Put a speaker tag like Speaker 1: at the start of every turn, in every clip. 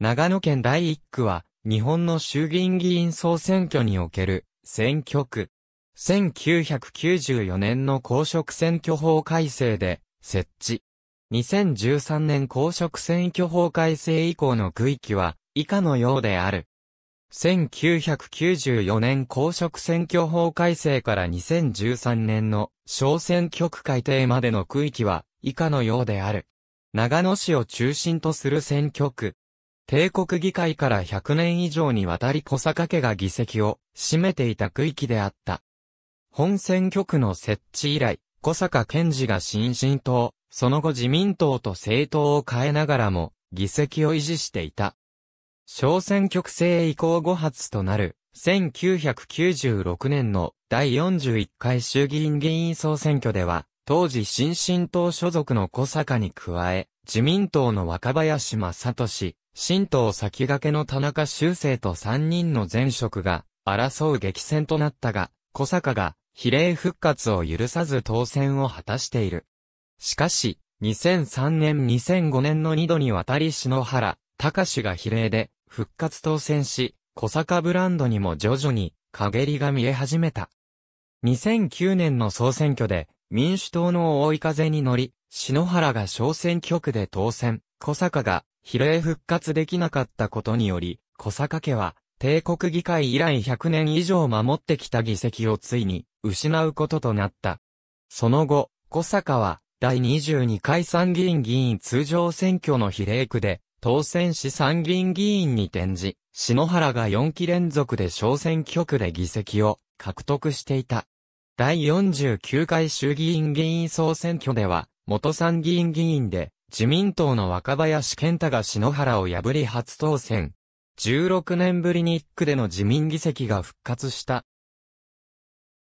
Speaker 1: 長野県第1区は、日本の衆議院議員総選挙における選挙区。1994年の公職選挙法改正で設置。2013年公職選挙法改正以降の区域は以下のようである。1994年公職選挙法改正から2013年の小選挙区改定までの区域は以下のようである。長野市を中心とする選挙区。帝国議会から100年以上にわたり小坂家が議席を占めていた区域であった。本選挙区の設置以来、小坂健治が新進党、その後自民党と政党を変えながらも、議席を維持していた。小選挙区制移行後発となる、1996年の第41回衆議院議員総選挙では、当時新進党所属の小坂に加え、自民党の若林正俊、新党先駆けの田中修正と3人の前職が争う激戦となったが、小坂が比例復活を許さず当選を果たしている。しかし、2003年2005年の2度にわたり篠原、隆が比例で復活当選し、小坂ブランドにも徐々に陰りが見え始めた。2009年の総選挙で民主党の追い風に乗り、篠原が小選挙区で当選、小坂が比例復活できなかったことにより、小坂家は帝国議会以来100年以上守ってきた議席をついに失うこととなった。その後、小坂は第22回参議院議員通常選挙の比例区で当選し参議院議員に転じ、篠原が4期連続で小選挙区で議席を獲得していた。第49回衆議院議員総選挙では、元参議院議員で、自民党の若林健太が篠原を破り初当選。16年ぶりに1区での自民議席が復活した。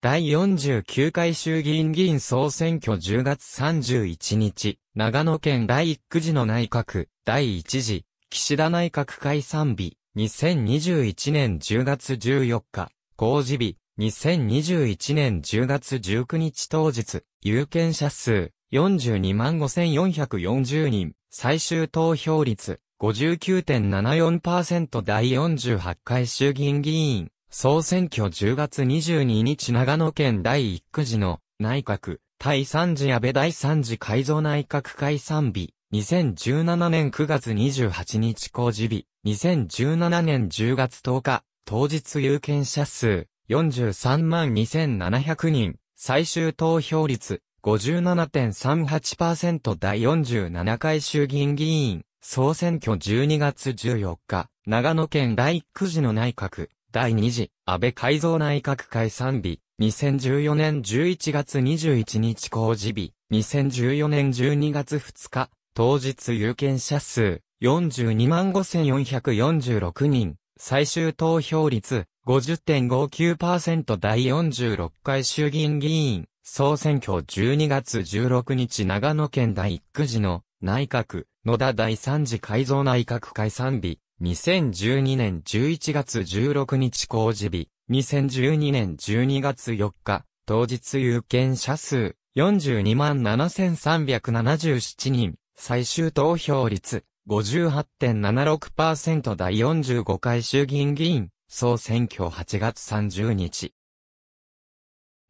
Speaker 1: 第49回衆議院議員総選挙10月31日、長野県第1区時の内閣、第1次、岸田内閣解散日、2021年10月14日、公示日、2021年10月19日当日、有権者数425,440人、最終投票率59.74%第48回衆議院議員、総選挙10月22日長野県第1区時の内閣、第3次安倍第3次改造内閣解散日、2017年9月28日公示日、2017年10月10日、当日有権者数43万2700人、最終投票率57.38%第47回衆議院議員、総選挙12月14日、長野県第9次の内閣、第2次、安倍改造内閣解散日、2014年11月21日公示日、2014年12月2日、当日有権者数、42万5446人、最終投票率、50.59%第46回衆議院議員、総選挙12月16日長野県第1区時の内閣、野田第3次改造内閣解散日、2012年11月16日公示日、2012年12月4日、当日有権者数、42万7377人、最終投票率、58.76%第45回衆議院議員、総選挙8月30日。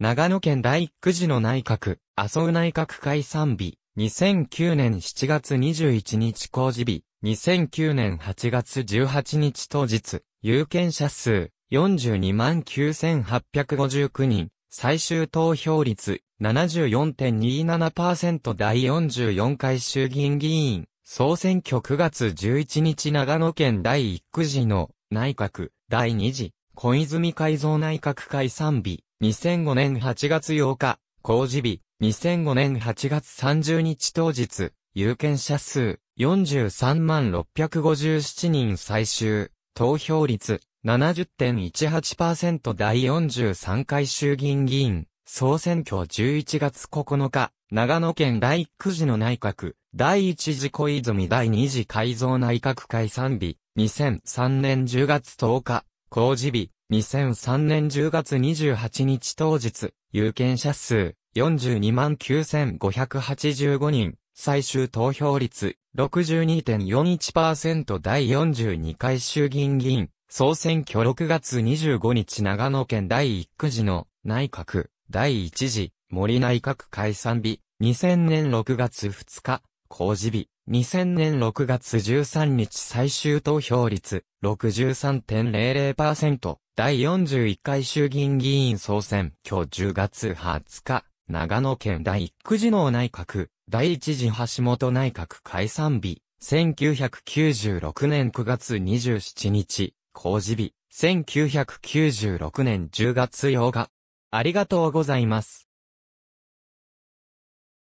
Speaker 1: 長野県第1区の内閣、麻生内閣解散日、2009年7月21日公示日、2009年8月18日当日、有権者数429,859人、最終投票率74.27%第44回衆議院議員、総選挙9月11日長野県第1区次の内閣、第2次、小泉改造内閣解散日、2005年8月8日、公示日、2005年8月30日当日、有権者数、43万657人最終、投票率、70.18%第43回衆議院議員、総選挙11月9日、長野県第9次の内閣、第一次小泉第二次改造内閣解散日、2003年10月10日、公示日、2003年10月28日当日、有権者数、429,585人、最終投票率、62.41%第42回衆議院議員、総選挙6月25日長野県第1区時の内閣、第1次、森内閣解散日、2000年6月2日、公示日、2000年6月13日最終投票率63.00%、第41回衆議院議員総選挙10月20日、長野県第9区次の内閣、第1次橋本内閣解散日、1996年9月27日、公示日、1996年10月8日。ありがとうございます。